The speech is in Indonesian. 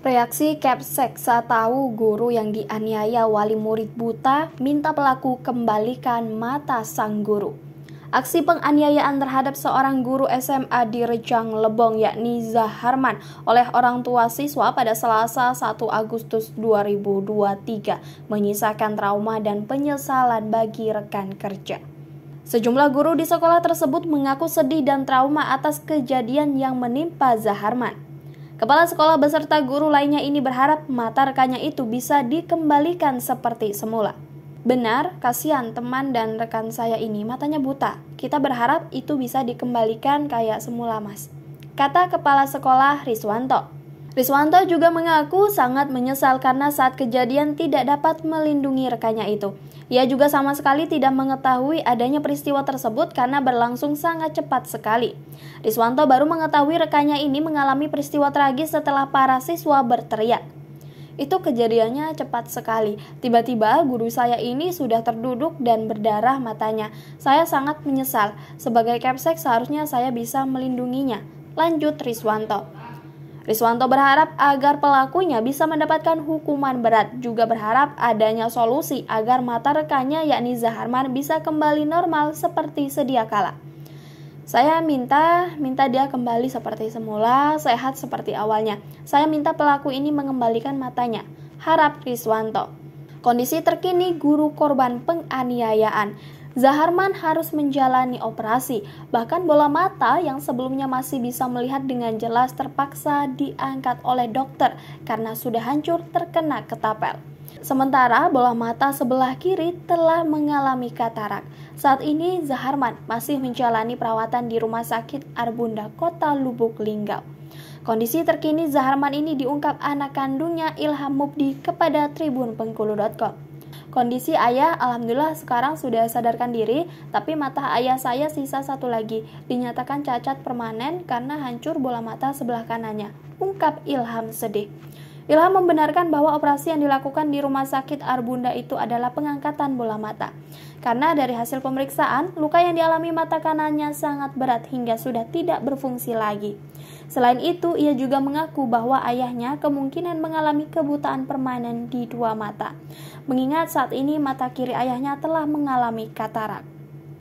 Reaksi Kepsek saat tahu guru yang dianiaya wali murid buta minta pelaku kembalikan mata sang guru. Aksi penganiayaan terhadap seorang guru SMA di Rejang Lebong yakni Zaharman oleh orang tua siswa pada Selasa 1 Agustus 2023 menyisakan trauma dan penyesalan bagi rekan kerja. Sejumlah guru di sekolah tersebut mengaku sedih dan trauma atas kejadian yang menimpa Zaharman. Kepala sekolah beserta guru lainnya ini berharap mata rekannya itu bisa dikembalikan seperti semula. Benar, kasihan teman dan rekan saya ini matanya buta. Kita berharap itu bisa dikembalikan kayak semula, Mas. Kata kepala sekolah Riswanto. Riswanto juga mengaku sangat menyesal karena saat kejadian tidak dapat melindungi rekannya itu. Ia juga sama sekali tidak mengetahui adanya peristiwa tersebut karena berlangsung sangat cepat sekali. Riswanto baru mengetahui rekannya ini mengalami peristiwa tragis setelah para siswa berteriak. Itu kejadiannya cepat sekali. Tiba-tiba guru saya ini sudah terduduk dan berdarah matanya. Saya sangat menyesal. Sebagai kepsek seharusnya saya bisa melindunginya. Lanjut Riswanto. Riswanto berharap agar pelakunya bisa mendapatkan hukuman berat, juga berharap adanya solusi agar mata rekannya yakni Zaharman bisa kembali normal seperti sedia kala. Saya minta, minta dia kembali seperti semula, sehat seperti awalnya. Saya minta pelaku ini mengembalikan matanya. Harap Riswanto. Kondisi terkini guru korban penganiayaan. Zaharman harus menjalani operasi, bahkan bola mata yang sebelumnya masih bisa melihat dengan jelas terpaksa diangkat oleh dokter karena sudah hancur terkena ketapel. Sementara bola mata sebelah kiri telah mengalami katarak. Saat ini Zaharman masih menjalani perawatan di Rumah Sakit Arbunda Kota Lubuk Linggau. Kondisi terkini Zaharman ini diungkap anak kandungnya Ilham Mubdi kepada Tribun Pengkulu.com. Kondisi ayah alhamdulillah sekarang sudah sadarkan diri, tapi mata ayah saya sisa satu lagi, dinyatakan cacat permanen karena hancur bola mata sebelah kanannya. Ungkap Ilham sedih. Ilham membenarkan bahwa operasi yang dilakukan di rumah sakit Arbunda itu adalah pengangkatan bola mata. Karena dari hasil pemeriksaan, luka yang dialami mata kanannya sangat berat hingga sudah tidak berfungsi lagi. Selain itu, ia juga mengaku bahwa ayahnya kemungkinan mengalami kebutaan permanen di dua mata. Mengingat saat ini mata kiri ayahnya telah mengalami katarak.